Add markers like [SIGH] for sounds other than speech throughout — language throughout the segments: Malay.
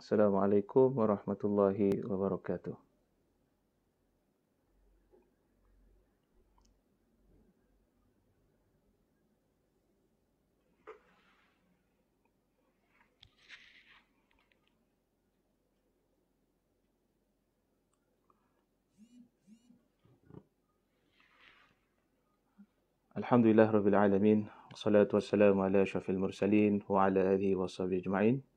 السلام عليكم ورحمة الله وبركاته الحمد لله رب العالمين والصلاة والسلام على أشرف المرسلين وعلى آله وصحبه أجمعين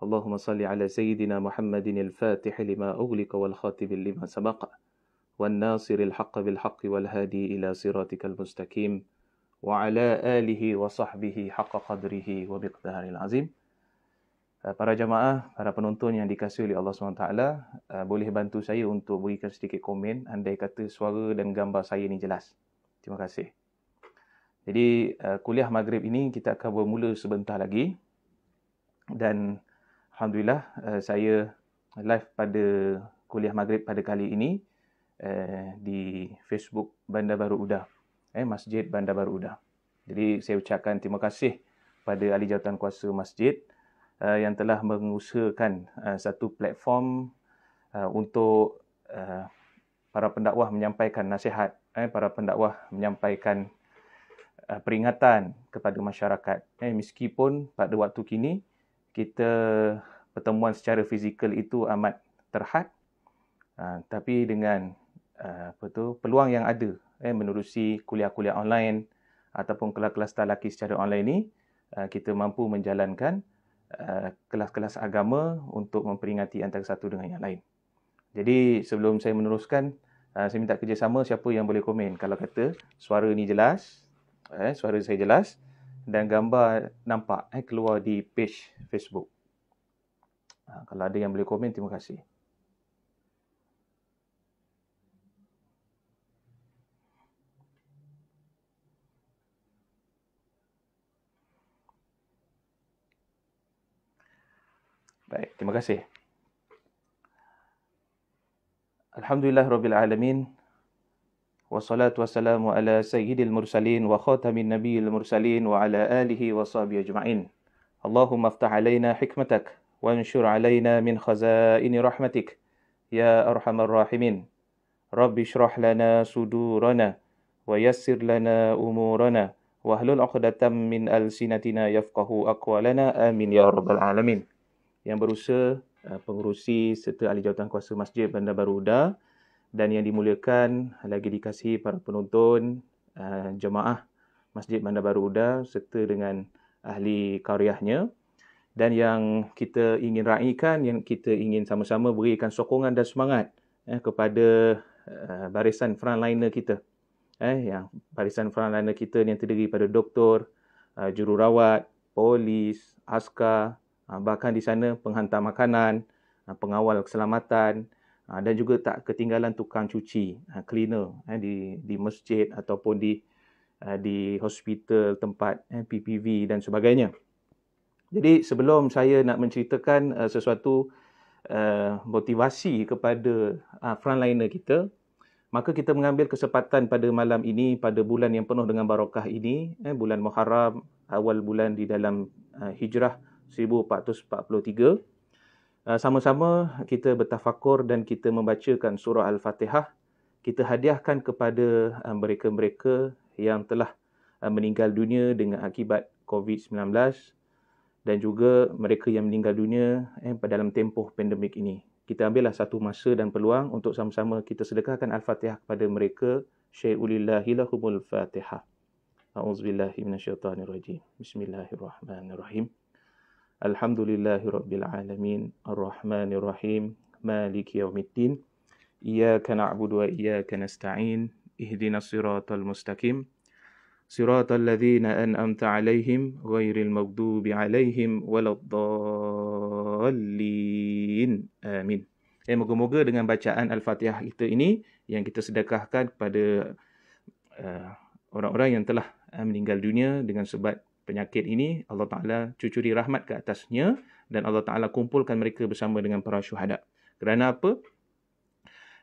اللهم صل على سيدنا محمد الفاتح لما أغلق والخاتم لما سبق والناصر الحق بالحق والهادي إلى صراطك المستقيم وعلى آله وصحبه حق قدره wa العظيم Para jamaah, para penonton yang dikasihi oleh Allah SWT, boleh bantu saya untuk berikan sedikit komen andai kata suara dan gambar saya ni jelas. Terima kasih. Jadi, kuliah maghrib ini kita akan bermula sebentar lagi dan Alhamdulillah eh, saya live pada kuliah maghrib pada kali ini eh, di Facebook Bandar Baru Udah, eh, Masjid Bandar Baru Udah. Jadi saya ucapkan terima kasih pada Ahli Jawatan Kuasa Masjid eh, yang telah mengusahakan satu platform untuk para pendakwah menyampaikan nasihat, eh, para pendakwah menyampaikan peringatan kepada masyarakat. Eh, meskipun pada waktu kini, kita pertemuan secara fizikal itu amat terhad uh, tapi dengan uh, apa tu peluang yang ada eh menerusi kuliah-kuliah online ataupun kelas-kelas talaki secara online ini, uh, kita mampu menjalankan uh, kelas-kelas agama untuk memperingati antara satu dengan yang lain. Jadi sebelum saya meneruskan uh, saya minta kerjasama siapa yang boleh komen kalau kata suara ni jelas eh suara saya jelas dan gambar nampak eh, keluar di page Facebook. Ha, kalau ada yang boleh komen, terima kasih. Baik, terima kasih. Alhamdulillah Rabbil Alamin. والصلاة والسلام على سيد المرسلين وخاتم النبي المرسلين وعلى آله وصحبه أجمعين اللهم افتح علينا حكمتك وانشر علينا من خزائن رحمتك يا أرحم الراحمين رب اشرح لنا صدورنا ويسر لنا أمورنا واهل العقدة من ألسنتنا يفقه أقوالنا آمين يا رب العالمين yang berusaha eh, pengurusi serta ahli jawatan kuasa Masjid Bandar Baru Uda dan yang dimuliakan lagi dikasihi para penonton uh, jemaah Masjid Bandar Baru Uda serta dengan ahli karyahnya dan yang kita ingin raikan yang kita ingin sama-sama berikan sokongan dan semangat eh, kepada uh, barisan frontliner kita eh yang barisan frontliner kita yang terdiri pada doktor, uh, jururawat, polis, askar, uh, bahkan di sana penghantar makanan, uh, pengawal keselamatan Ah, dan juga tak ketinggalan tukang cuci ah, cleaner eh, di di masjid ataupun di ah, di hospital tempat eh, PPV dan sebagainya. Jadi sebelum saya nak menceritakan uh, sesuatu uh, motivasi kepada uh, frontliner kita, maka kita mengambil kesempatan pada malam ini pada bulan yang penuh dengan barakah ini, eh, bulan Muharram, awal bulan di dalam uh, Hijrah 1443. Uh, sama-sama kita bertafakur dan kita membacakan surah Al-Fatihah, kita hadiahkan kepada uh, mereka-mereka yang telah uh, meninggal dunia dengan akibat COVID-19 dan juga mereka yang meninggal dunia eh, dalam tempoh pandemik ini. Kita ambillah satu masa dan peluang untuk sama-sama kita sedekahkan Al-Fatihah kepada mereka. Syai'ulillahi lahumul Fatihah. A'udzubillahi minasyaitanirrajim. Bismillahirrahmanirrahim. Alhamdulillahi Rabbil Alamin Ar-Rahmanir Rahim Maliki Yawmiddin Iyaka na'budu wa iyaka nasta'in Ihdina siratal mustaqim Siratal ladhina an'amta alayhim Ghairil maghdubi alayhim Waladdallin Amin Eh, moga-moga dengan bacaan Al-Fatihah kita ini yang kita sedekahkan kepada uh, orang-orang yang telah uh, meninggal dunia dengan sebab penyakit ini Allah Taala cucuri rahmat ke atasnya dan Allah Taala kumpulkan mereka bersama dengan para syuhada. Kerana apa?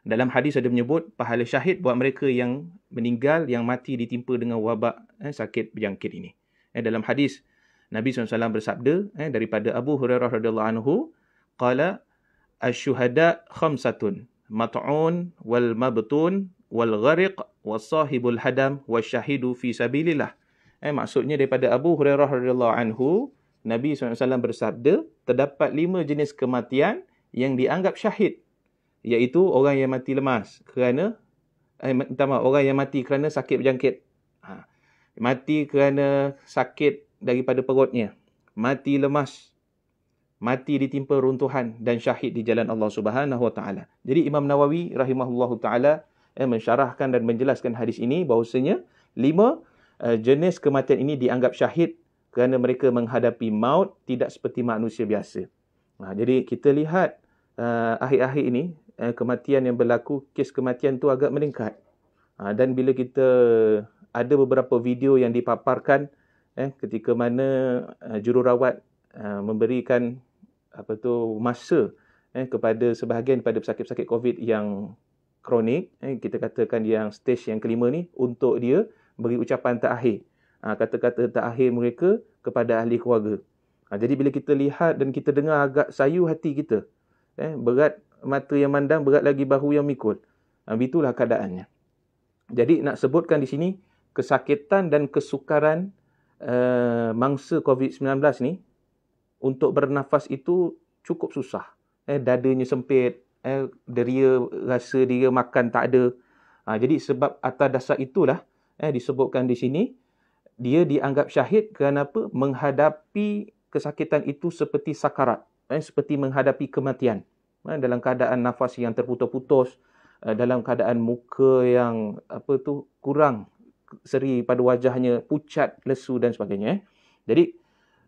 Dalam hadis ada menyebut pahala syahid buat mereka yang meninggal yang mati ditimpa dengan wabak eh, sakit penyakit ini. Eh, dalam hadis Nabi SAW bersabda eh, daripada Abu Hurairah radhiyallahu anhu qala asyuhada khamsatun mat'un wal mabtun wal gharik wa sahibul hadam wa syahidu fi sabilillah. Eh, maksudnya daripada Abu Hurairah radhiyallahu anhu, Nabi SAW bersabda, terdapat lima jenis kematian yang dianggap syahid. Iaitu orang yang mati lemas kerana, eh, minta maaf, orang yang mati kerana sakit berjangkit. Ha. Mati kerana sakit daripada perutnya. Mati lemas. Mati ditimpa runtuhan dan syahid di jalan Allah Subhanahu Wa Taala. Jadi Imam Nawawi rahimahullahu taala eh, mensyarahkan dan menjelaskan hadis ini bahawasanya lima Eh, jenis kematian ini dianggap syahid kerana mereka menghadapi maut tidak seperti manusia biasa. Nah, ha, jadi kita lihat uh, akhir-akhir ini uh, kematian yang berlaku, kes kematian tu agak meningkat. Uh, dan bila kita ada beberapa video yang dipaparkan eh ketika mana uh, jururawat uh, memberikan apa tu masa eh kepada sebahagian pada pesakit-pesakit COVID yang kronik eh kita katakan yang stage yang kelima ni untuk dia beri ucapan terakhir. Ha, kata-kata terakhir mereka kepada ahli keluarga. Ha, jadi bila kita lihat dan kita dengar agak sayu hati kita. Eh, berat mata yang mandang, berat lagi bahu yang mikul. Ha, itulah keadaannya. Jadi nak sebutkan di sini, kesakitan dan kesukaran uh, mangsa COVID-19 ni untuk bernafas itu cukup susah. Eh, dadanya sempit, eh, deria rasa dia makan tak ada. Ha, jadi sebab atas dasar itulah, eh, disebutkan di sini, dia dianggap syahid kerana apa? Menghadapi kesakitan itu seperti sakarat, eh, seperti menghadapi kematian. Eh, dalam keadaan nafas yang terputus-putus, eh, dalam keadaan muka yang apa tu kurang seri pada wajahnya, pucat, lesu dan sebagainya. Eh. Jadi,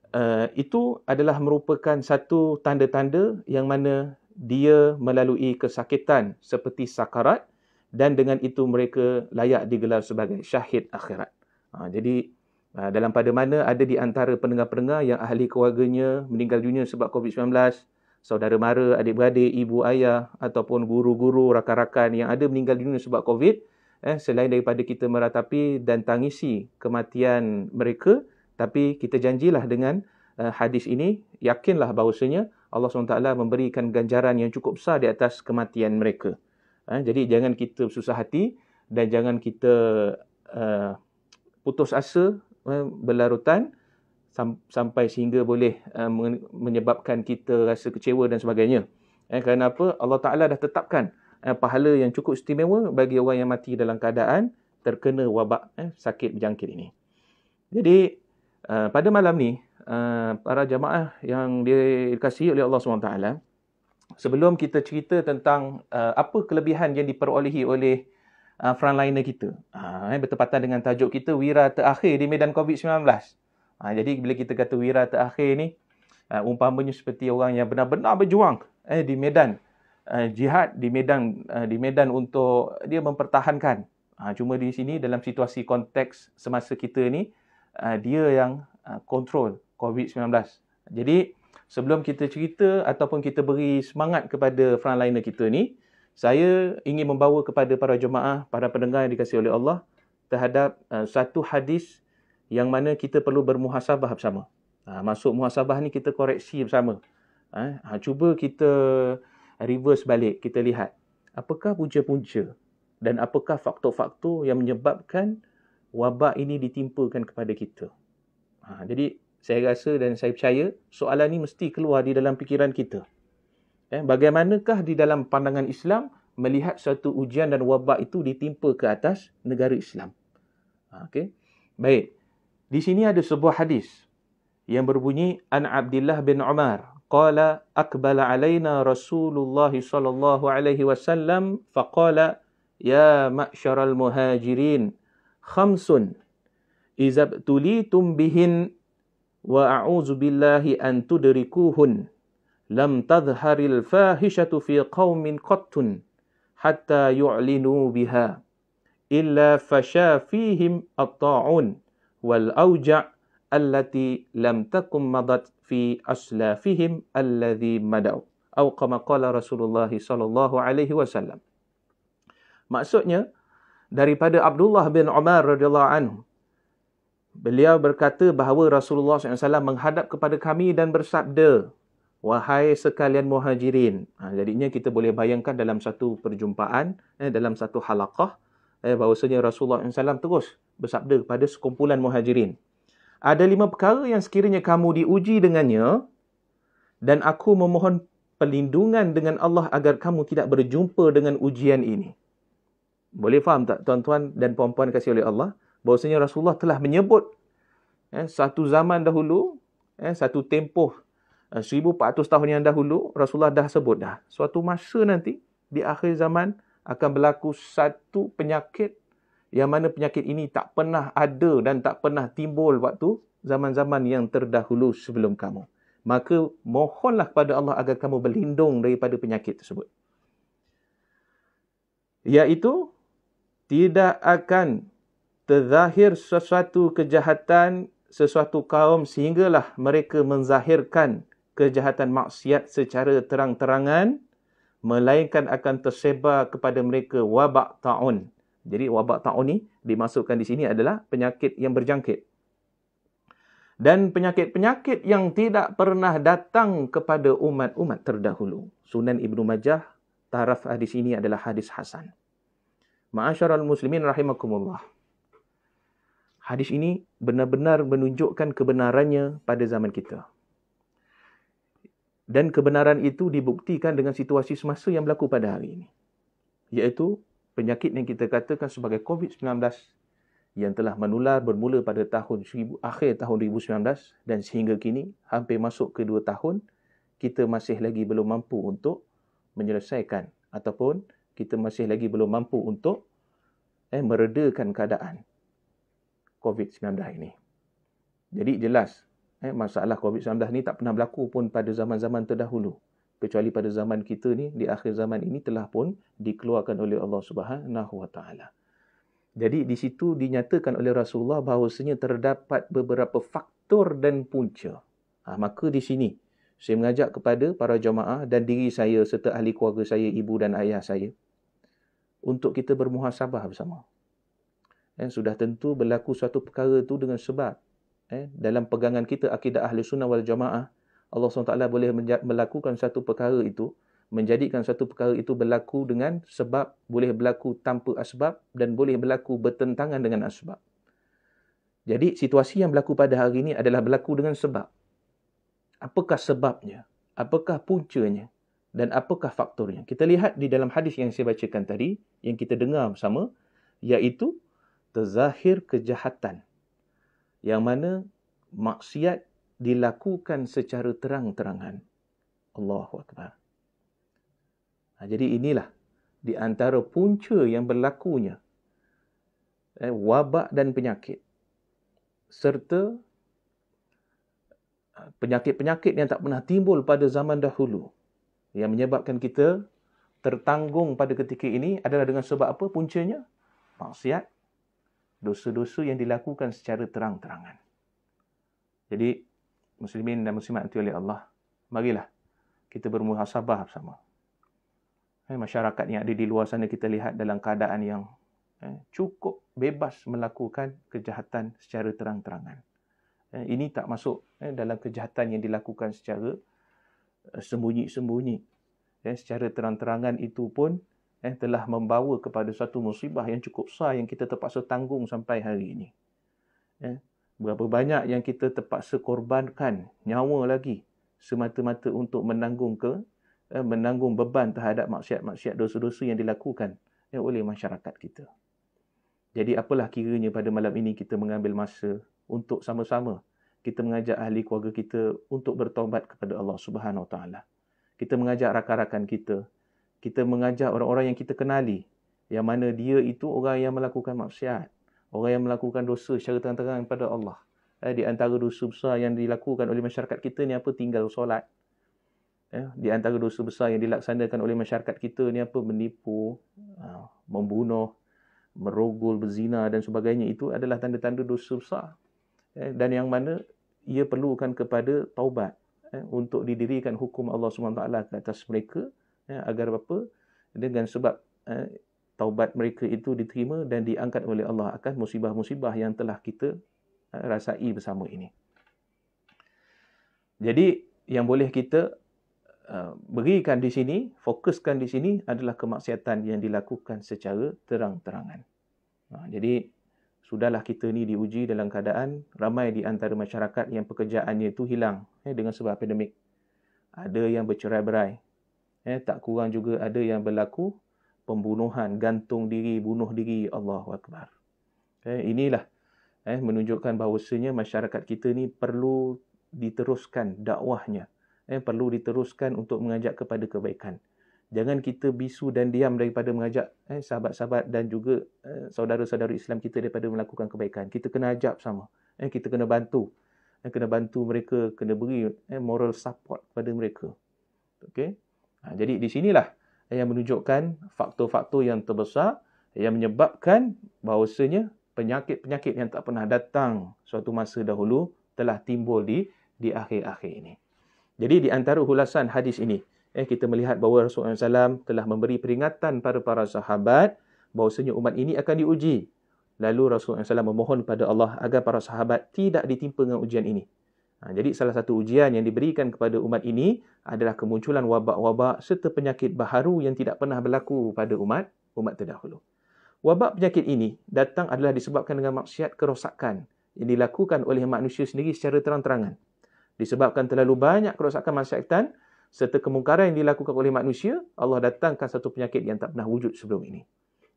Uh, itu adalah merupakan satu tanda-tanda yang mana dia melalui kesakitan seperti sakarat dan dengan itu mereka layak digelar sebagai syahid akhirat. Ha, jadi ha, dalam pada mana ada di antara pendengar-pendengar yang ahli keluarganya meninggal dunia sebab COVID-19, saudara mara, adik-beradik, ibu ayah ataupun guru-guru, rakan-rakan yang ada meninggal dunia sebab COVID, eh, selain daripada kita meratapi dan tangisi kematian mereka, tapi kita janjilah dengan uh, hadis ini, yakinlah bahawasanya Allah SWT memberikan ganjaran yang cukup besar di atas kematian mereka. Eh, jadi jangan kita susah hati dan jangan kita uh, putus asa eh, berlarutan sam- sampai sehingga boleh uh, menyebabkan kita rasa kecewa dan sebagainya. Eh, kerana apa? Allah Ta'ala dah tetapkan eh, pahala yang cukup istimewa bagi orang yang mati dalam keadaan terkena wabak eh, sakit berjangkit ini. Jadi uh, pada malam ni, uh, para jamaah yang dikasihi oleh Allah SWT, sebelum kita cerita tentang uh, apa kelebihan yang diperolehi oleh uh, frontliner kita. Uh, eh, bertepatan dengan tajuk kita, Wira Terakhir di Medan COVID-19. Uh, jadi, bila kita kata Wira Terakhir ni, uh, umpamanya seperti orang yang benar-benar berjuang eh, di medan uh, jihad, di medan uh, di medan untuk dia mempertahankan. Uh, cuma di sini, dalam situasi konteks semasa kita ni, uh, dia yang uh, kontrol uh, COVID-19. Jadi, sebelum kita cerita ataupun kita beri semangat kepada frontliner kita ni, saya ingin membawa kepada para jemaah, para pendengar yang dikasihi oleh Allah terhadap uh, satu hadis yang mana kita perlu bermuhasabah bersama. Ha, masuk muhasabah ni kita koreksi bersama. Ha, ha, cuba kita reverse balik, kita lihat apakah punca-punca dan apakah faktor-faktor yang menyebabkan wabak ini ditimpakan kepada kita. Ha, jadi saya rasa dan saya percaya soalan ini mesti keluar di dalam pikiran kita. Eh, bagaimanakah di dalam pandangan Islam melihat satu ujian dan wabak itu ditimpa ke atas negara Islam? Ha, okay. Baik. Di sini ada sebuah hadis yang berbunyi An Abdullah bin Umar qala akbala alaina Rasulullah sallallahu alaihi wasallam faqala ya ma'syaral muhajirin khamsun إذا ابتليتم بهن وأعوذ بالله أن تدركوهن لم تظهر الفاحشة في قوم قط حتى يعلنوا بها إلا فشا فيهم الطاعون والأوجع التي لم تكن مضت في أسلافهم الذي مدوا أو كما قال رسول الله صلى الله عليه وسلم maksudnya daripada Abdullah bin Umar radhiyallahu anhu Beliau berkata bahawa Rasulullah SAW menghadap kepada kami dan bersabda, Wahai sekalian muhajirin. Ha, jadinya kita boleh bayangkan dalam satu perjumpaan, eh, dalam satu halakah, eh, bahawasanya Rasulullah SAW terus bersabda kepada sekumpulan muhajirin. Ada lima perkara yang sekiranya kamu diuji dengannya dan aku memohon pelindungan dengan Allah agar kamu tidak berjumpa dengan ujian ini. Boleh faham tak tuan-tuan dan puan-puan kasih oleh Allah? bahawasanya Rasulullah telah menyebut eh, satu zaman dahulu, eh, satu tempoh eh, 1400 tahun yang dahulu, Rasulullah dah sebut dah. Suatu masa nanti, di akhir zaman, akan berlaku satu penyakit yang mana penyakit ini tak pernah ada dan tak pernah timbul waktu zaman-zaman yang terdahulu sebelum kamu. Maka mohonlah kepada Allah agar kamu berlindung daripada penyakit tersebut. Iaitu, tidak akan terzahir sesuatu kejahatan sesuatu kaum sehinggalah mereka menzahirkan kejahatan maksiat secara terang-terangan melainkan akan tersebar kepada mereka wabak ta'un. Jadi wabak ta'un ni dimasukkan di sini adalah penyakit yang berjangkit. Dan penyakit-penyakit yang tidak pernah datang kepada umat-umat terdahulu. Sunan Ibnu Majah, taraf hadis ini adalah hadis Hasan. Ma'asyarul muslimin rahimakumullah hadis ini benar-benar menunjukkan kebenarannya pada zaman kita. Dan kebenaran itu dibuktikan dengan situasi semasa yang berlaku pada hari ini. Iaitu penyakit yang kita katakan sebagai COVID-19 yang telah menular bermula pada tahun 1000, akhir tahun 2019 dan sehingga kini hampir masuk ke dua tahun kita masih lagi belum mampu untuk menyelesaikan ataupun kita masih lagi belum mampu untuk eh, meredakan keadaan COVID-19 ini. Jadi jelas, eh, masalah COVID-19 ini tak pernah berlaku pun pada zaman-zaman terdahulu. Kecuali pada zaman kita ni, di akhir zaman ini telah pun dikeluarkan oleh Allah Subhanahu Wa Taala. Jadi di situ dinyatakan oleh Rasulullah bahawasanya terdapat beberapa faktor dan punca. Ha, maka di sini, saya mengajak kepada para jamaah dan diri saya serta ahli keluarga saya, ibu dan ayah saya untuk kita bermuhasabah bersama eh, sudah tentu berlaku suatu perkara itu dengan sebab eh, dalam pegangan kita akidah ahli sunnah wal jamaah Allah SWT boleh melakukan satu perkara itu menjadikan satu perkara itu berlaku dengan sebab boleh berlaku tanpa asbab dan boleh berlaku bertentangan dengan asbab jadi situasi yang berlaku pada hari ini adalah berlaku dengan sebab apakah sebabnya apakah puncanya dan apakah faktornya kita lihat di dalam hadis yang saya bacakan tadi yang kita dengar bersama iaitu terzahir kejahatan yang mana maksiat dilakukan secara terang-terangan. Allahu Akbar. Nah, ha, jadi inilah di antara punca yang berlakunya eh, wabak dan penyakit serta eh, penyakit-penyakit yang tak pernah timbul pada zaman dahulu yang menyebabkan kita tertanggung pada ketika ini adalah dengan sebab apa puncanya maksiat dosa-dosa yang dilakukan secara terang-terangan. Jadi, muslimin dan muslimat nanti oleh Allah, marilah kita bermuhasabah bersama. Eh, masyarakat yang ada di luar sana kita lihat dalam keadaan yang eh, cukup bebas melakukan kejahatan secara terang-terangan. Eh, ini tak masuk eh, dalam kejahatan yang dilakukan secara eh, sembunyi-sembunyi. Eh, secara terang-terangan itu pun eh, telah membawa kepada satu musibah yang cukup besar yang kita terpaksa tanggung sampai hari ini. Eh, berapa banyak yang kita terpaksa korbankan nyawa lagi semata-mata untuk menanggung ke eh, menanggung beban terhadap maksiat-maksiat dosa-dosa yang dilakukan eh, oleh masyarakat kita. Jadi apalah kiranya pada malam ini kita mengambil masa untuk sama-sama kita mengajak ahli keluarga kita untuk bertobat kepada Allah Subhanahu Wa Taala. Kita mengajak rakan-rakan kita kita mengajar orang-orang yang kita kenali yang mana dia itu orang yang melakukan maksiat orang yang melakukan dosa secara terang-terang kepada Allah eh, di antara dosa besar yang dilakukan oleh masyarakat kita ni apa tinggal solat eh, di antara dosa besar yang dilaksanakan oleh masyarakat kita ni apa menipu ha, membunuh merogol berzina dan sebagainya itu adalah tanda-tanda dosa besar eh, dan yang mana ia perlukan kepada taubat eh, untuk didirikan hukum Allah SWT ke atas mereka ya, agar apa dengan sebab eh, taubat mereka itu diterima dan diangkat oleh Allah akan musibah-musibah yang telah kita eh, rasai bersama ini. Jadi yang boleh kita eh, berikan di sini, fokuskan di sini adalah kemaksiatan yang dilakukan secara terang-terangan. Nah, ha, jadi sudahlah kita ni diuji dalam keadaan ramai di antara masyarakat yang pekerjaannya itu hilang eh, dengan sebab pandemik. Ada yang bercerai-berai, eh, tak kurang juga ada yang berlaku pembunuhan, gantung diri, bunuh diri, Allah Akbar. Eh, inilah eh, menunjukkan bahawasanya masyarakat kita ni perlu diteruskan dakwahnya. Eh, perlu diteruskan untuk mengajak kepada kebaikan. Jangan kita bisu dan diam daripada mengajak eh, sahabat-sahabat dan juga eh, saudara-saudara Islam kita daripada melakukan kebaikan. Kita kena ajak sama. Eh, kita kena bantu. Eh, kena bantu mereka, kena beri eh, moral support kepada mereka. Okay? Ha, jadi di sinilah yang menunjukkan faktor-faktor yang terbesar yang menyebabkan bahawasanya penyakit-penyakit yang tak pernah datang suatu masa dahulu telah timbul di di akhir-akhir ini. Jadi di antara ulasan hadis ini, eh kita melihat bahawa Rasulullah SAW telah memberi peringatan pada para sahabat bahawasanya umat ini akan diuji. Lalu Rasulullah SAW memohon kepada Allah agar para sahabat tidak ditimpa dengan ujian ini. Ha, jadi salah satu ujian yang diberikan kepada umat ini adalah kemunculan wabak-wabak serta penyakit baharu yang tidak pernah berlaku pada umat umat terdahulu. Wabak penyakit ini datang adalah disebabkan dengan maksiat kerosakan yang dilakukan oleh manusia sendiri secara terang-terangan. Disebabkan terlalu banyak kerosakan masyarakat serta kemungkaran yang dilakukan oleh manusia, Allah datangkan satu penyakit yang tak pernah wujud sebelum ini.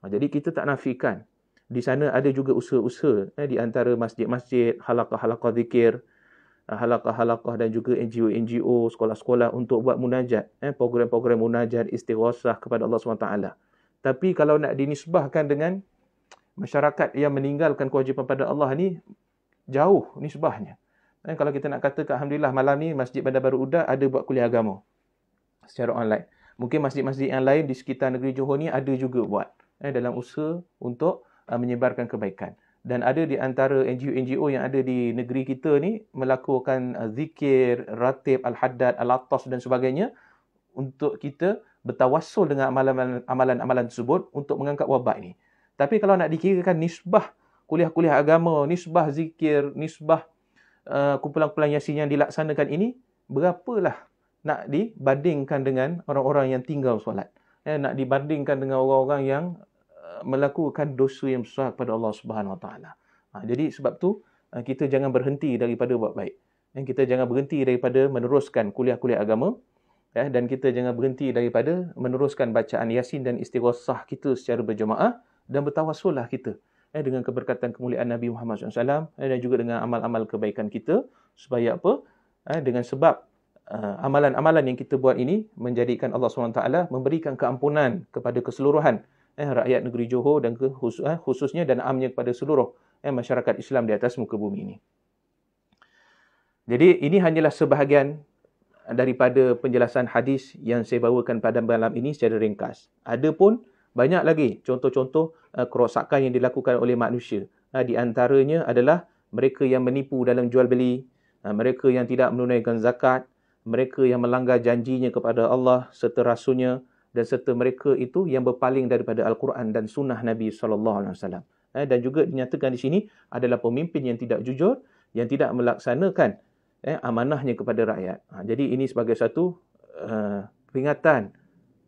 Ha, jadi kita tak nafikan. Di sana ada juga usaha-usaha eh, di antara masjid-masjid, halakah-halakah zikir, -masjid, halakah-halakah dan juga NGO-NGO, sekolah-sekolah untuk buat munajat, eh, program-program munajat istighosah kepada Allah SWT. Tapi kalau nak dinisbahkan dengan masyarakat yang meninggalkan kewajipan pada Allah ni, jauh nisbahnya. Eh, kalau kita nak kata ke Alhamdulillah malam ni Masjid Bandar Baru Udah ada buat kuliah agama secara online. Mungkin masjid-masjid yang lain di sekitar negeri Johor ni ada juga buat eh, dalam usaha untuk uh, menyebarkan kebaikan dan ada di antara NGO-NGO yang ada di negeri kita ni melakukan uh, zikir, ratib, al-haddad, al-attas dan sebagainya untuk kita bertawassul dengan amalan-amalan tersebut untuk mengangkat wabak ini. Tapi kalau nak dikirakan nisbah kuliah-kuliah agama, nisbah zikir, nisbah uh, kumpulan-kumpulan yasin yang dilaksanakan ini, berapalah nak dibandingkan dengan orang-orang yang tinggal solat? Eh, nak dibandingkan dengan orang-orang yang melakukan dosa yang besar kepada Allah Subhanahu Wa Taala. Ha, jadi sebab tu ha, kita jangan berhenti daripada buat baik. Dan ya, kita jangan berhenti daripada meneruskan kuliah-kuliah agama. Ya, dan kita jangan berhenti daripada meneruskan bacaan Yasin dan istighosah kita secara berjemaah dan bertawasullah kita ya, dengan keberkatan kemuliaan Nabi Muhammad SAW ya, dan juga dengan amal-amal kebaikan kita supaya apa? Ya, dengan sebab uh, amalan-amalan yang kita buat ini menjadikan Allah SWT memberikan keampunan kepada keseluruhan eh, rakyat negeri Johor dan ke, eh, khususnya dan amnya kepada seluruh eh, masyarakat Islam di atas muka bumi ini. Jadi ini hanyalah sebahagian daripada penjelasan hadis yang saya bawakan pada malam ini secara ringkas. Adapun banyak lagi contoh-contoh uh, kerosakan yang dilakukan oleh manusia. Uh, di antaranya adalah mereka yang menipu dalam jual beli, uh, mereka yang tidak menunaikan zakat, mereka yang melanggar janjinya kepada Allah serta rasulnya, dan serta mereka itu yang berpaling daripada Al-Quran dan Sunnah Nabi Sallallahu Alaihi Wasallam. Eh, dan juga dinyatakan di sini adalah pemimpin yang tidak jujur, yang tidak melaksanakan eh, amanahnya kepada rakyat. Ha, jadi ini sebagai satu uh, peringatan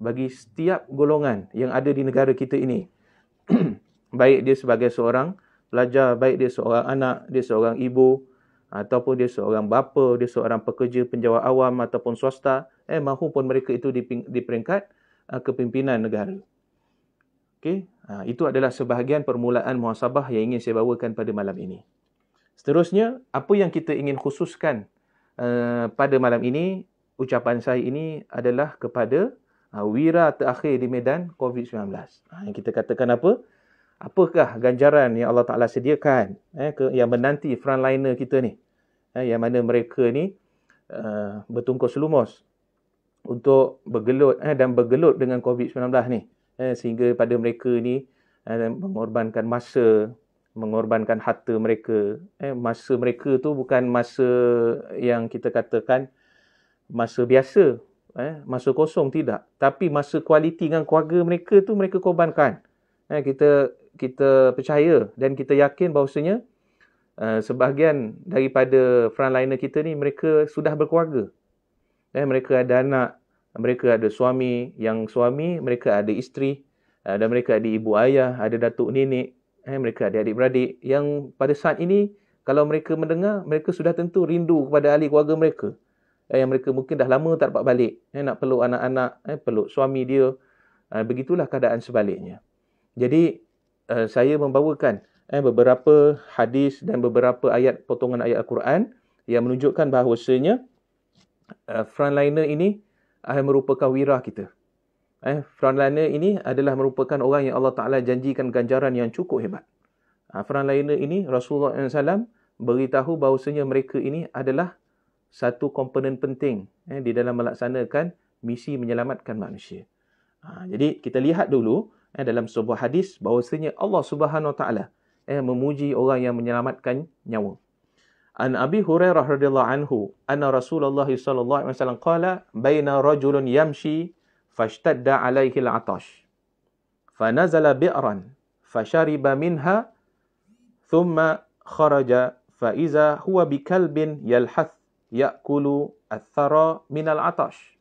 bagi setiap golongan yang ada di negara kita ini. [CLEARS THROAT] baik dia sebagai seorang pelajar, baik dia seorang anak, dia seorang ibu, ataupun dia seorang bapa, dia seorang pekerja penjawat awam ataupun swasta, eh, mahupun mereka itu di, peringkat Eh, kepimpinan negara. Okay, ha, itu adalah sebahagian permulaan muhasabah yang ingin saya bawakan pada malam ini. Seterusnya, apa yang kita ingin khususkan uh, pada malam ini, ucapan saya ini adalah kepada uh, wira terakhir di medan COVID-19. Ha, yang kita katakan apa? Apakah ganjaran yang Allah Ta'ala sediakan eh, ke, yang menanti frontliner kita ni? Eh, yang mana mereka ni uh, bertungkus lumus untuk bergelut eh, dan bergelut dengan COVID-19 ni eh, sehingga pada mereka ni eh, mengorbankan masa mengorbankan harta mereka eh, masa mereka tu bukan masa yang kita katakan masa biasa eh, masa kosong tidak tapi masa kualiti dengan keluarga mereka tu mereka korbankan eh, kita kita percaya dan kita yakin bahawasanya uh, sebahagian daripada frontliner kita ni mereka sudah berkeluarga Eh, mereka ada anak, mereka ada suami, yang suami mereka ada isteri, ada eh, mereka ada ibu ayah, ada datuk nenek, eh, mereka ada adik beradik. Yang pada saat ini, kalau mereka mendengar, mereka sudah tentu rindu kepada ahli keluarga mereka. Eh, yang mereka mungkin dah lama tak dapat balik, eh, nak peluk anak-anak, eh, peluk suami dia. Eh, begitulah keadaan sebaliknya. Jadi, eh, saya membawakan beberapa hadis dan beberapa ayat potongan ayat Al-Quran yang menunjukkan bahawasanya, uh, frontliner ini uh, merupakan wira kita. Eh, frontliner ini adalah merupakan orang yang Allah Ta'ala janjikan ganjaran yang cukup hebat. Uh, frontliner ini Rasulullah SAW beritahu bahawasanya mereka ini adalah satu komponen penting eh, di dalam melaksanakan misi menyelamatkan manusia. Ha, jadi kita lihat dulu eh, dalam sebuah hadis bahawasanya Allah Subhanahu Wa Taala eh, memuji orang yang menyelamatkan nyawa. عن أبي هريرة رضي الله عنه أن رسول الله صلى الله عليه وسلم قال بين رجل يمشي فاشتد عليه العطش فنزل بئرا فشرب منها ثم خرج فإذا هو بكلب يلحث يأكل الثرى من العطش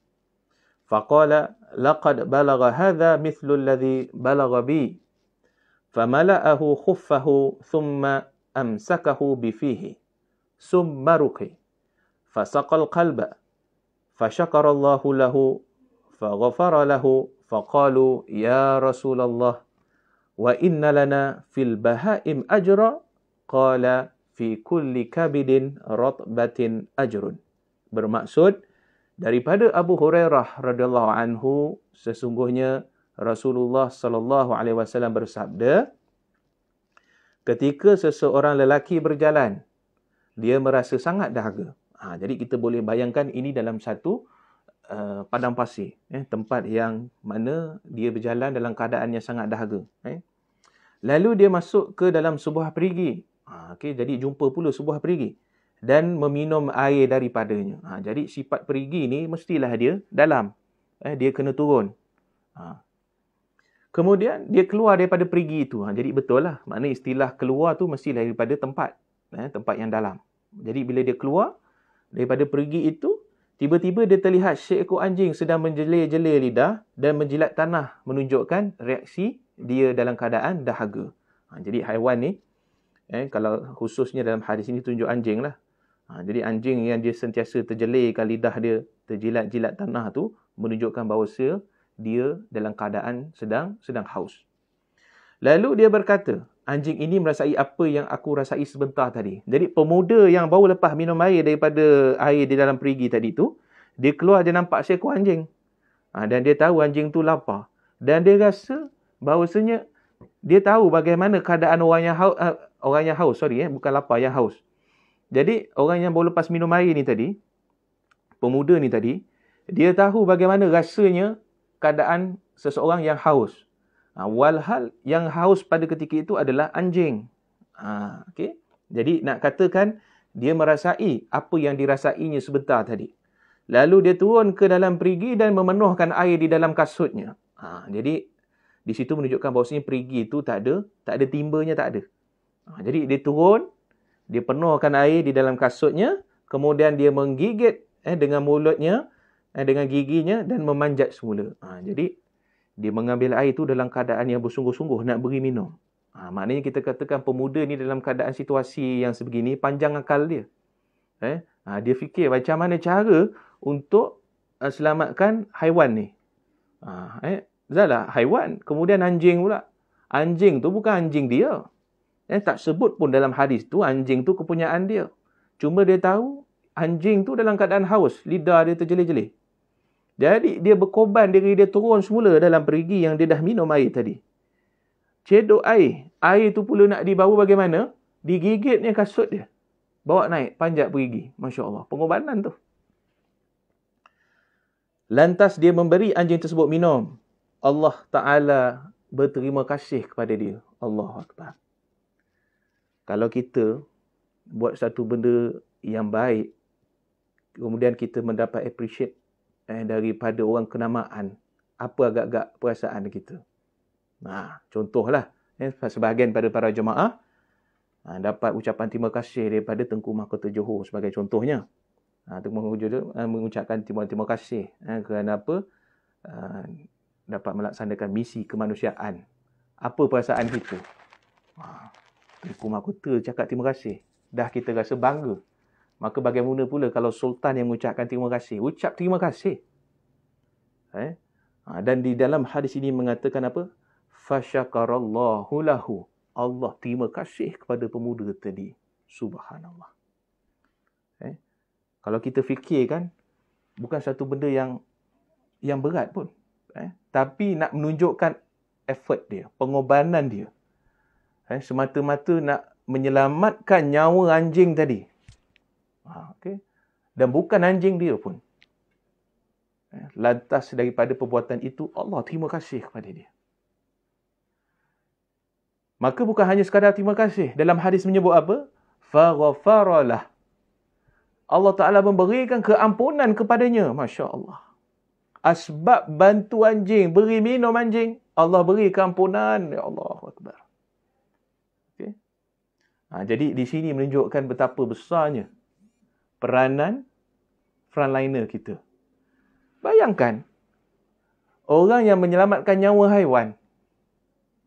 فقال لقد بلغ هذا مثل الذي بلغ بي فملأه خفه ثم أمسكه بفيه ثم رقي فسقى القلب فشكر الله له فغفر له فقالوا يا رسول الله وإن لنا في البهائم أجرا قال في كل كبد رطبة أجر bermaksud daripada Abu Hurairah radhiyallahu anhu sesungguhnya Rasulullah sallallahu alaihi wasallam bersabda ketika seseorang lelaki berjalan dia merasa sangat dahaga. Ha, jadi kita boleh bayangkan ini dalam satu uh, padang pasir, eh, tempat yang mana dia berjalan dalam keadaan yang sangat dahaga. Eh. Lalu dia masuk ke dalam sebuah perigi. Ha, okay, jadi jumpa pula sebuah perigi dan meminum air daripadanya. Ha, jadi sifat perigi ini mestilah dia dalam. Eh, dia kena turun. Ha. Kemudian dia keluar daripada perigi itu. Ha, jadi betul lah. Maknanya istilah keluar tu mestilah daripada tempat eh, tempat yang dalam. Jadi bila dia keluar daripada pergi itu, tiba-tiba dia terlihat seekor anjing sedang menjelir-jelir lidah dan menjilat tanah menunjukkan reaksi dia dalam keadaan dahaga. Ha, jadi haiwan ni, eh, kalau khususnya dalam hadis ini tunjuk anjing lah. Ha, jadi anjing yang dia sentiasa terjelirkan lidah dia, terjilat-jilat tanah tu menunjukkan bahawa dia dalam keadaan sedang sedang haus. Lalu dia berkata, anjing ini merasai apa yang aku rasai sebentar tadi. Jadi pemuda yang baru lepas minum air daripada air di dalam perigi tadi tu, dia keluar dia nampak seekor anjing. Ha, dan dia tahu anjing tu lapar. Dan dia rasa bahawasanya dia tahu bagaimana keadaan orang yang haus, uh, eh, orang yang haus, sorry eh, bukan lapar, yang haus. Jadi orang yang baru lepas minum air ni tadi, pemuda ni tadi, dia tahu bagaimana rasanya keadaan seseorang yang haus. Ha, Walhal yang haus pada ketika itu adalah anjing. Ha, okay? Jadi nak katakan dia merasai apa yang dirasainya sebentar tadi. Lalu dia turun ke dalam perigi dan memenuhkan air di dalam kasutnya. Ha, jadi di situ menunjukkan bahawasanya perigi itu tak ada, tak ada timbanya, tak ada. Ha, jadi dia turun, dia penuhkan air di dalam kasutnya, kemudian dia menggigit eh, dengan mulutnya, eh, dengan giginya dan memanjat semula. Ha, jadi dia mengambil air itu dalam keadaan yang bersungguh-sungguh nak beri minum. Ha, maknanya kita katakan pemuda ni dalam keadaan situasi yang sebegini, panjang akal dia. Eh? Ha, dia fikir macam mana cara untuk uh, selamatkan haiwan ni. Ha, eh? Zala, haiwan. Kemudian anjing pula. Anjing tu bukan anjing dia. Eh, tak sebut pun dalam hadis tu, anjing tu kepunyaan dia. Cuma dia tahu, anjing tu dalam keadaan haus. Lidah dia terjelih-jelih. Jadi dia berkorban diri dia turun semula dalam perigi yang dia dah minum air tadi. Cedok air. Air tu pula nak dibawa bagaimana? Digigitnya kasut dia. Bawa naik panjat perigi. Masya Allah. Pengorbanan tu. Lantas dia memberi anjing tersebut minum. Allah Ta'ala berterima kasih kepada dia. Allah Taala. Kalau kita buat satu benda yang baik, kemudian kita mendapat appreciate eh, daripada orang kenamaan, apa agak-agak perasaan kita? Nah, contohlah, eh, sebahagian pada para jemaah, ha, dapat ucapan terima kasih daripada Tengku Mahkota Johor sebagai contohnya. Ha, Tengku Mahkota Johor eh, mengucapkan terima terima kasih eh, kerana apa? Ha, dapat melaksanakan misi kemanusiaan. Apa perasaan kita? Tengku Mahkota cakap terima kasih. Dah kita rasa bangga Maka bagaimana pula kalau Sultan yang mengucapkan terima kasih? Ucap terima kasih. Eh? Ha, dan di dalam hadis ini mengatakan apa? Fasyakarallahu lahu. Allah terima kasih kepada pemuda tadi. Subhanallah. Eh? Kalau kita fikirkan, bukan satu benda yang yang berat pun. Eh? Tapi nak menunjukkan effort dia, pengorbanan dia. Eh? Semata-mata nak menyelamatkan nyawa anjing tadi. Ha, okay? Dan bukan anjing dia pun. Ya, lantas daripada perbuatan itu, Allah terima kasih kepada dia. Maka bukan hanya sekadar terima kasih. Dalam hadis menyebut apa? Faghafaralah. Allah Ta'ala memberikan keampunan kepadanya. Masya Allah. Asbab bantu anjing, beri minum anjing. Allah beri keampunan. Ya Allah Akbar. Okay? Ha, jadi di sini menunjukkan betapa besarnya peranan frontliner kita. Bayangkan, orang yang menyelamatkan nyawa haiwan,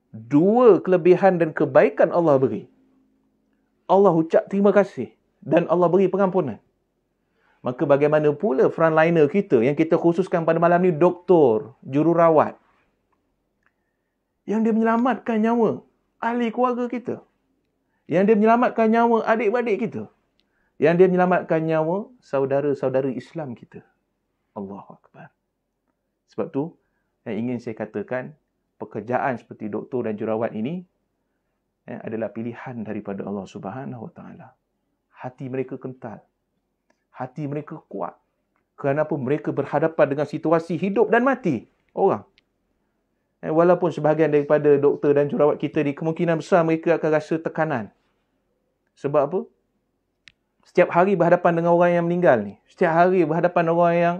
dua kelebihan dan kebaikan Allah beri. Allah ucap terima kasih dan Allah beri pengampunan. Maka bagaimana pula frontliner kita yang kita khususkan pada malam ni doktor, jururawat, yang dia menyelamatkan nyawa ahli keluarga kita. Yang dia menyelamatkan nyawa adik-adik kita yang dia menyelamatkan nyawa saudara-saudara Islam kita. Allahu Akbar. Sebab tu yang ingin saya katakan pekerjaan seperti doktor dan jurawat ini eh, adalah pilihan daripada Allah Subhanahu Wa Taala. Hati mereka kental. Hati mereka kuat. Kenapa mereka berhadapan dengan situasi hidup dan mati orang. Eh, walaupun sebahagian daripada doktor dan jurawat kita di kemungkinan besar mereka akan rasa tekanan. Sebab apa? setiap hari berhadapan dengan orang yang meninggal ni setiap hari berhadapan dengan orang yang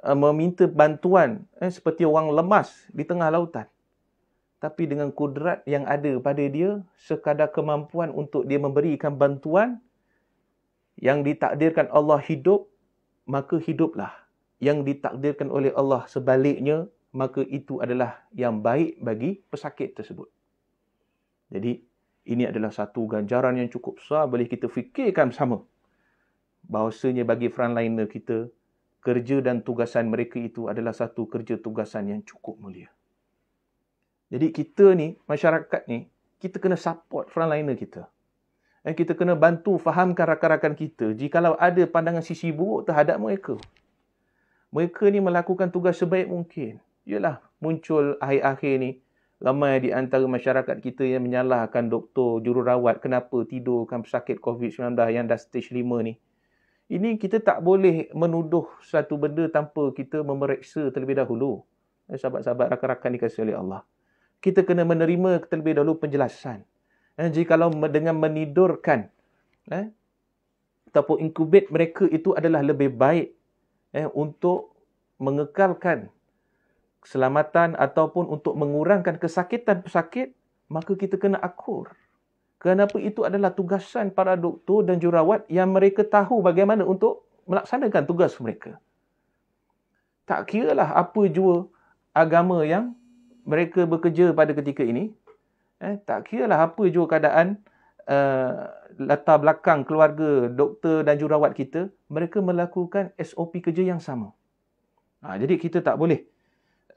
uh, meminta bantuan eh, seperti orang lemas di tengah lautan tapi dengan kudrat yang ada pada dia sekadar kemampuan untuk dia memberikan bantuan yang ditakdirkan Allah hidup maka hiduplah yang ditakdirkan oleh Allah sebaliknya maka itu adalah yang baik bagi pesakit tersebut jadi ini adalah satu ganjaran yang cukup besar boleh kita fikirkan bersama. Bahasanya bagi frontliner kita, kerja dan tugasan mereka itu adalah satu kerja tugasan yang cukup mulia. Jadi kita ni, masyarakat ni, kita kena support frontliner kita. Eh, kita kena bantu fahamkan rakan-rakan kita jikalau ada pandangan sisi buruk terhadap mereka. Mereka ni melakukan tugas sebaik mungkin. Yalah, muncul akhir-akhir ni, ramai di antara masyarakat kita yang menyalahkan doktor, jururawat kenapa tidurkan pesakit COVID-19 yang dah stage 5 ni. Ini kita tak boleh menuduh satu benda tanpa kita memeriksa terlebih dahulu. Eh, sahabat-sahabat, rakan-rakan dikasih oleh Allah. Kita kena menerima terlebih dahulu penjelasan. Eh, jadi kalau dengan menidurkan eh, ataupun incubate mereka itu adalah lebih baik eh, untuk mengekalkan keselamatan ataupun untuk mengurangkan kesakitan pesakit, maka kita kena akur. Kenapa itu adalah tugasan para doktor dan jurawat yang mereka tahu bagaimana untuk melaksanakan tugas mereka. Tak kira lah apa jua agama yang mereka bekerja pada ketika ini, eh, tak lah apa jua keadaan uh, latar belakang keluarga doktor dan jurawat kita, mereka melakukan SOP kerja yang sama. Ha, jadi kita tak boleh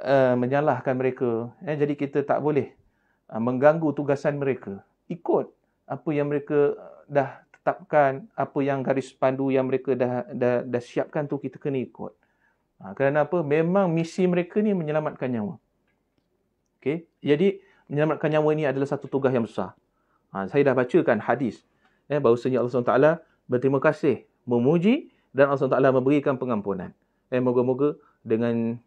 Eh, menyalahkan mereka. Eh, jadi kita tak boleh uh, mengganggu tugasan mereka. Ikut apa yang mereka eh, dah tetapkan, apa yang garis pandu yang mereka dah dah, dah siapkan tu kita kena ikut. Ha, kerana apa? Memang misi mereka ni menyelamatkan nyawa. Okay? Jadi menyelamatkan nyawa ni adalah satu tugas yang besar. Ha, saya dah bacakan hadis. Eh, bahawasanya Allah SWT berterima kasih, memuji dan Allah SWT memberikan pengampunan. Eh, moga-moga dengan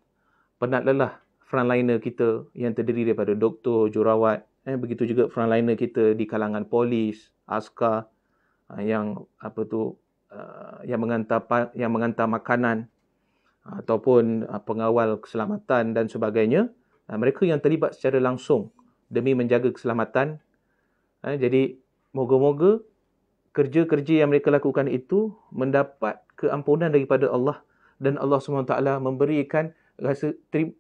penat lelah frontliner kita yang terdiri daripada doktor, jurawat, eh, begitu juga frontliner kita di kalangan polis, askar ah, yang apa tu ah, yang mengantar yang mengantar makanan ataupun ah, pengawal keselamatan dan sebagainya mereka yang terlibat secara langsung demi menjaga keselamatan jadi moga-moga kerja-kerja yang mereka lakukan itu mendapat keampunan daripada Allah dan Allah SWT memberikan rasa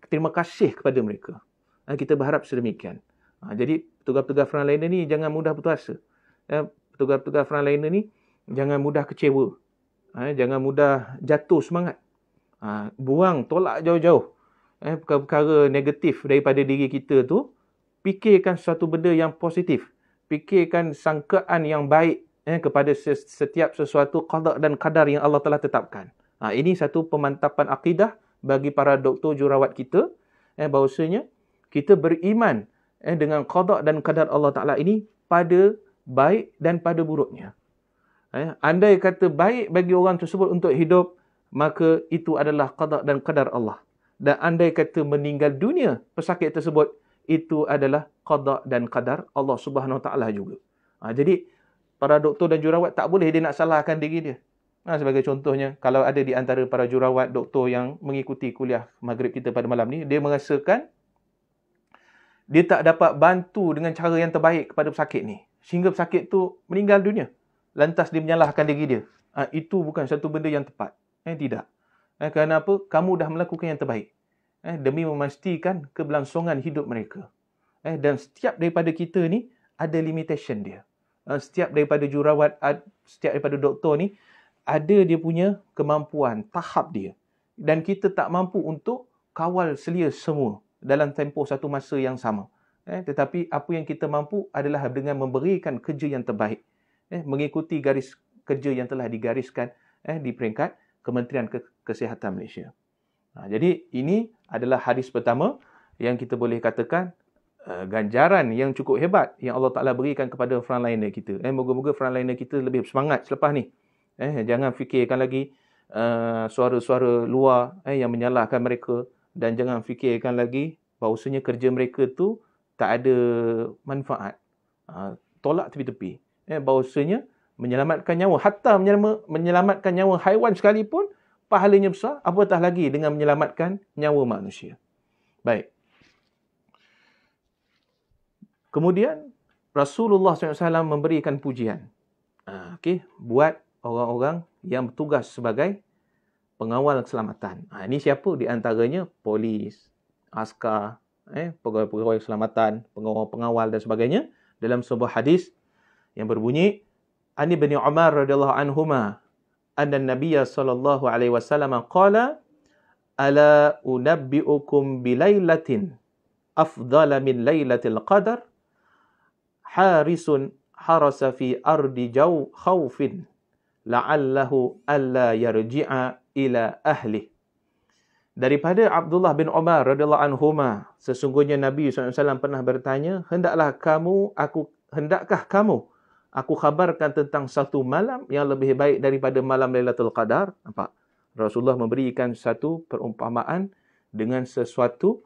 terima, kasih kepada mereka. Ha, kita berharap sedemikian. Ha, jadi petugas-petugas frontliner ni jangan mudah putus asa. Ya, petugas-petugas frontliner ni jangan mudah kecewa. Ha, jangan mudah jatuh semangat. Buang, tolak jauh-jauh. Eh, perkara-perkara negatif daripada diri kita tu. Pikirkan sesuatu benda yang positif. Pikirkan sangkaan yang baik eh, kepada setiap sesuatu qadar dan kadar yang Allah telah tetapkan. Ini satu pemantapan akidah bagi para doktor jurawat kita eh bahawasanya kita beriman eh dengan qada dan qadar Allah Taala ini pada baik dan pada buruknya. Eh andai kata baik bagi orang tersebut untuk hidup maka itu adalah qada dan qadar Allah. Dan andai kata meninggal dunia pesakit tersebut itu adalah qada dan qadar Allah Subhanahu Wa Taala juga. Ha, jadi para doktor dan jurawat tak boleh dia nak salahkan diri dia. Nah, ha, sebagai contohnya, kalau ada di antara para jurawat doktor yang mengikuti kuliah maghrib kita pada malam ni, dia merasakan dia tak dapat bantu dengan cara yang terbaik kepada pesakit ni. Sehingga pesakit tu meninggal dunia. Lantas dia menyalahkan diri dia. Ha, itu bukan satu benda yang tepat. Eh, tidak. Eh, kenapa? Kamu dah melakukan yang terbaik. Eh, demi memastikan keberlangsungan hidup mereka. Eh, dan setiap daripada kita ni, ada limitation dia. Eh, setiap daripada jurawat, setiap daripada doktor ni, ada dia punya kemampuan, tahap dia. Dan kita tak mampu untuk kawal selia semua dalam tempoh satu masa yang sama. Eh, tetapi apa yang kita mampu adalah dengan memberikan kerja yang terbaik. Eh, mengikuti garis kerja yang telah digariskan eh, di peringkat Kementerian Kesihatan Malaysia. Ha, jadi ini adalah hadis pertama yang kita boleh katakan uh, ganjaran yang cukup hebat yang Allah Ta'ala berikan kepada frontliner kita. Eh, moga-moga frontliner kita lebih bersemangat selepas ni eh jangan fikirkan lagi uh, suara-suara luar eh yang menyalahkan mereka dan jangan fikirkan lagi bahawasanya kerja mereka tu tak ada manfaat uh, tolak tepi-tepi eh bahawasanya menyelamatkan nyawa hatta menyelamatkan nyawa haiwan sekalipun pahalanya besar apatah lagi dengan menyelamatkan nyawa manusia baik kemudian Rasulullah SAW memberikan pujian uh, okey buat orang-orang yang bertugas sebagai pengawal keselamatan. Ha, ini siapa? Di antaranya polis, askar, eh, pegawai-pegawai keselamatan, pengawal-pengawal dan sebagainya. Dalam sebuah hadis yang berbunyi, Ani bin Umar radhiyallahu ma. anna Nabiya sallallahu alaihi wasallam qala, ala unabbi'ukum bilailatin afdal min lailatul qadar harisun harasa fi ardi jau khaufin la'allahu alla yarji'a ila ahli. Daripada Abdullah bin Umar radhiyallahu anhu sesungguhnya Nabi SAW pernah bertanya, hendaklah kamu aku hendakkah kamu aku khabarkan tentang satu malam yang lebih baik daripada malam Lailatul Qadar? Nampak? Rasulullah memberikan satu perumpamaan dengan sesuatu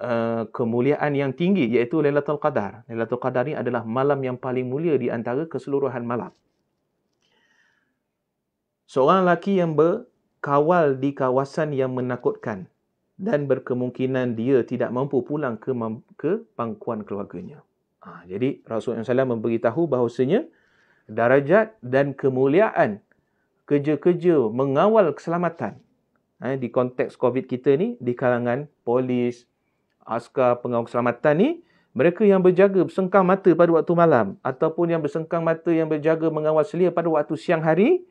uh, kemuliaan yang tinggi iaitu Lailatul Qadar. Lailatul Qadar ini adalah malam yang paling mulia di antara keseluruhan malam. Seorang lelaki yang berkawal di kawasan yang menakutkan dan berkemungkinan dia tidak mampu pulang ke, ke pangkuan keluarganya. Ha, jadi Rasulullah SAW memberitahu bahawasanya darajat dan kemuliaan kerja-kerja mengawal keselamatan eh, di konteks COVID kita ni di kalangan polis, askar pengawal keselamatan ni mereka yang berjaga bersengkang mata pada waktu malam ataupun yang bersengkang mata yang berjaga mengawal selia pada waktu siang hari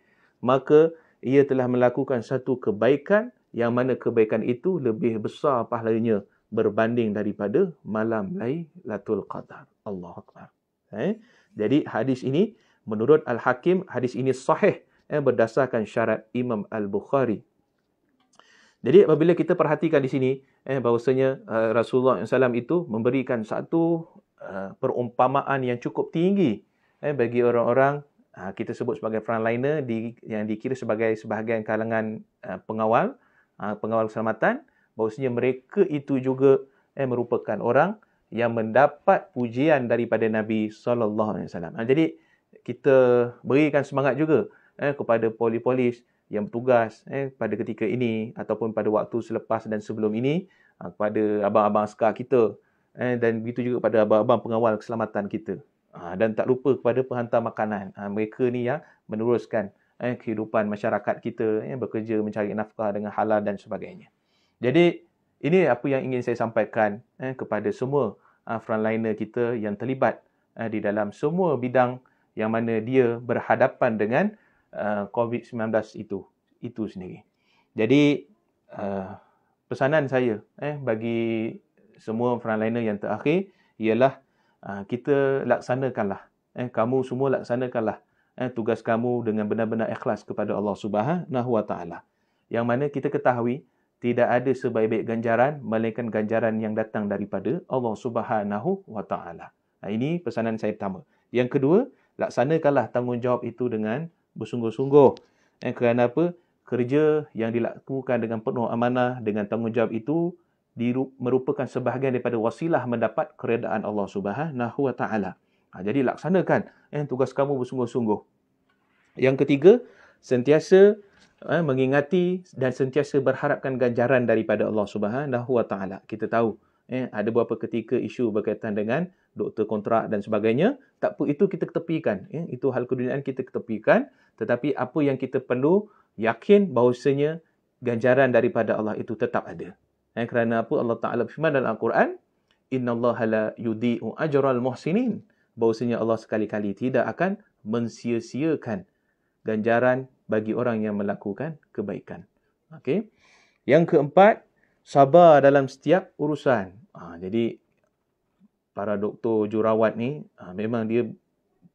maka ia telah melakukan satu kebaikan yang mana kebaikan itu lebih besar pahalanya berbanding daripada malam Lailatul Qadar. Allah Akbar. Eh? Jadi hadis ini menurut Al-Hakim hadis ini sahih eh, berdasarkan syarat Imam Al-Bukhari. Jadi apabila kita perhatikan di sini eh, bahawasanya uh, Rasulullah SAW itu memberikan satu uh, perumpamaan yang cukup tinggi eh, bagi orang-orang Ah, kita sebut sebagai frontliner di, yang dikira sebagai sebahagian kalangan ah, pengawal, ah, pengawal keselamatan, bahawasanya mereka itu juga eh, merupakan orang yang mendapat pujian daripada Nabi saw. alaihi Jadi kita berikan semangat juga eh, kepada polis polis yang bertugas eh, pada ketika ini ataupun pada waktu selepas dan sebelum ini kepada abang-abang askar kita eh, dan begitu juga kepada abang-abang pengawal keselamatan kita. Ah, dan tak lupa kepada penghantar makanan. Ah, mereka ni yang meneruskan eh, kehidupan masyarakat kita yang eh, bekerja mencari nafkah dengan halal dan sebagainya. Jadi ini apa yang ingin saya sampaikan eh, kepada semua uh, frontliner kita yang terlibat uh, di dalam semua bidang yang mana dia berhadapan dengan uh, COVID-19 itu itu sendiri. Jadi uh, pesanan saya eh, bagi semua frontliner yang terakhir ialah Ah, kita laksanakanlah eh kamu semua laksanakanlah eh tugas kamu dengan benar-benar ikhlas kepada Allah Subhanahu wa taala yang mana kita ketahui tidak ada sebaik-baik ganjaran melainkan ganjaran yang datang daripada Allah Subhanahu wa taala ah, ini pesanan saya pertama yang kedua laksanakanlah tanggungjawab itu dengan bersungguh-sungguh eh kerana apa kerja yang dilakukan dengan penuh amanah dengan tanggungjawab itu merupakan sebahagian daripada wasilah mendapat keredaan Allah Subhanahu Wa Taala. Ha, jadi laksanakan eh, tugas kamu bersungguh-sungguh. Yang ketiga, sentiasa eh, mengingati dan sentiasa berharapkan ganjaran daripada Allah Subhanahu Wa Taala. Kita tahu eh, ada beberapa ketika isu berkaitan dengan doktor kontrak dan sebagainya. Tak apa, itu kita ketepikan. Eh, itu hal keduniaan kita ketepikan. Tetapi apa yang kita perlu yakin bahawasanya ganjaran daripada Allah itu tetap ada. Yang eh, kerana apa Allah Taala firman dalam Al-Quran, "Innallaha la yudii'u ajral muhsinin." Bahwasanya Allah sekali-kali tidak akan mensia-siakan ganjaran bagi orang yang melakukan kebaikan. Okay, Yang keempat, sabar dalam setiap urusan. Ha, jadi para doktor jurawat ni ha, memang dia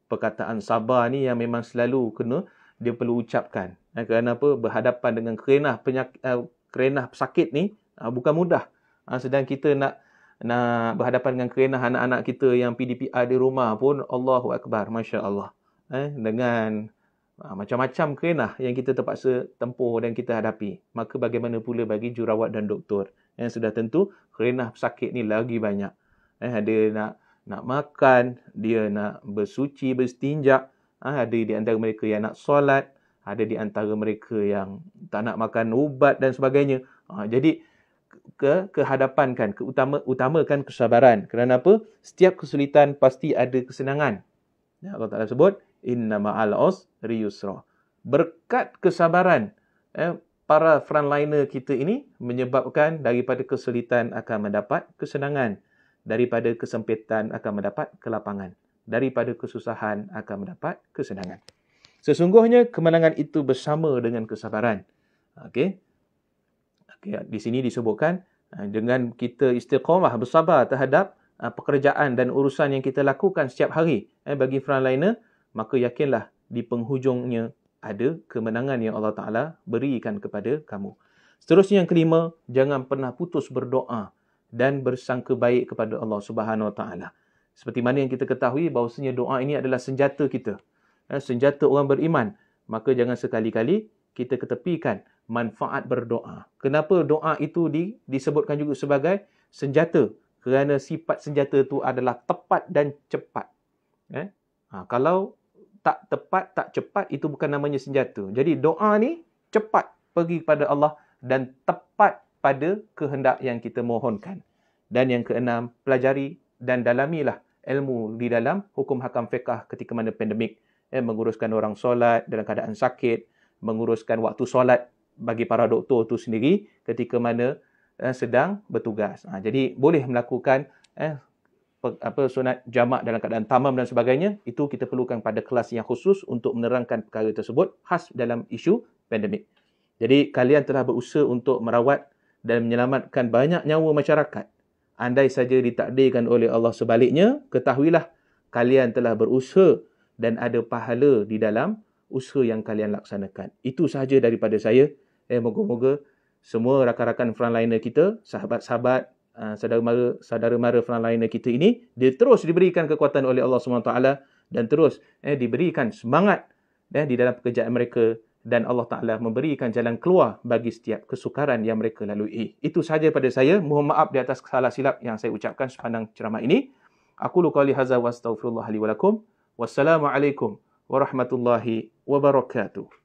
perkataan sabar ni yang memang selalu kena dia perlu ucapkan. Ha, kerana apa? Berhadapan dengan kerenah penyakit uh, eh, kerenah sakit ni Ha, bukan mudah. Ha, sedang kita nak nak berhadapan dengan kerenah anak-anak kita yang PDPR di rumah pun Allahu Akbar, Masya Allah. Eh, dengan ha, macam-macam kerenah yang kita terpaksa tempuh dan kita hadapi. Maka bagaimana pula bagi jurawat dan doktor? Eh, sudah tentu kerenah sakit ni lagi banyak. Eh, ada nak nak makan, dia nak bersuci, berstinjak. Ha, ada di antara mereka yang nak solat. Ada di antara mereka yang tak nak makan ubat dan sebagainya. Ha, jadi, ke kehadapankan keutama utamakan kesabaran kerana apa setiap kesulitan pasti ada kesenangan ya Allah Taala sebut inna ma'al usri yusra berkat kesabaran eh, para frontliner kita ini menyebabkan daripada kesulitan akan mendapat kesenangan daripada kesempitan akan mendapat kelapangan daripada kesusahan akan mendapat kesenangan sesungguhnya kemenangan itu bersama dengan kesabaran okey di sini disebutkan eh, dengan kita istiqamah bersabar terhadap eh, pekerjaan dan urusan yang kita lakukan setiap hari eh, bagi frontliner, maka yakinlah di penghujungnya ada kemenangan yang Allah Ta'ala berikan kepada kamu. Seterusnya yang kelima, jangan pernah putus berdoa dan bersangka baik kepada Allah Subhanahu Wa Ta'ala. Seperti mana yang kita ketahui bahawasanya doa ini adalah senjata kita. Eh, senjata orang beriman. Maka jangan sekali-kali kita ketepikan manfaat berdoa. Kenapa doa itu di, disebutkan juga sebagai senjata? Kerana sifat senjata itu adalah tepat dan cepat. Eh? Ha, kalau tak tepat, tak cepat, itu bukan namanya senjata. Jadi doa ni cepat pergi kepada Allah dan tepat pada kehendak yang kita mohonkan. Dan yang keenam, pelajari dan dalamilah ilmu di dalam hukum hakam fiqah ketika mana pandemik. Eh, menguruskan orang solat dalam keadaan sakit, menguruskan waktu solat bagi para doktor tu sendiri ketika mana eh, sedang bertugas. Ha, jadi boleh melakukan eh, pe, apa sunat jamak dalam keadaan tamam dan sebagainya itu kita perlukan pada kelas yang khusus untuk menerangkan perkara tersebut khas dalam isu pandemik. Jadi kalian telah berusaha untuk merawat dan menyelamatkan banyak nyawa masyarakat. Andai saja ditakdirkan oleh Allah sebaliknya, ketahuilah kalian telah berusaha dan ada pahala di dalam usaha yang kalian laksanakan. Itu sahaja daripada saya. Eh, moga-moga semua rakan-rakan frontliner kita, sahabat-sahabat, ah, saudara-mara, saudara-mara frontliner kita ini, dia terus diberikan kekuatan oleh Allah SWT dan terus eh, diberikan semangat eh, di dalam pekerjaan mereka dan Allah Ta'ala memberikan jalan keluar bagi setiap kesukaran yang mereka lalui. Itu sahaja pada saya. Mohon maaf di atas kesalah silap yang saya ucapkan sepanjang ceramah ini. Aku lukali hazza wa astaghfirullahalaihi walakum. Wassalamualaikum warahmatullahi wabarakatuh.